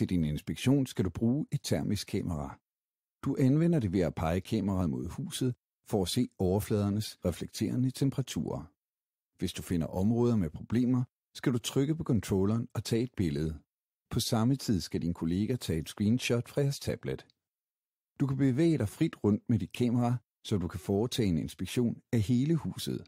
til din inspektion skal du bruge et termisk kamera. Du anvender det ved at pege kameraet mod huset for at se overfladernes reflekterende temperaturer. Hvis du finder områder med problemer, skal du trykke på controlleren og tage et billede. På samme tid skal din kollega tage et screenshot fra jeres tablet. Du kan bevæge dig frit rundt med dit kamera, så du kan foretage en inspektion af hele huset.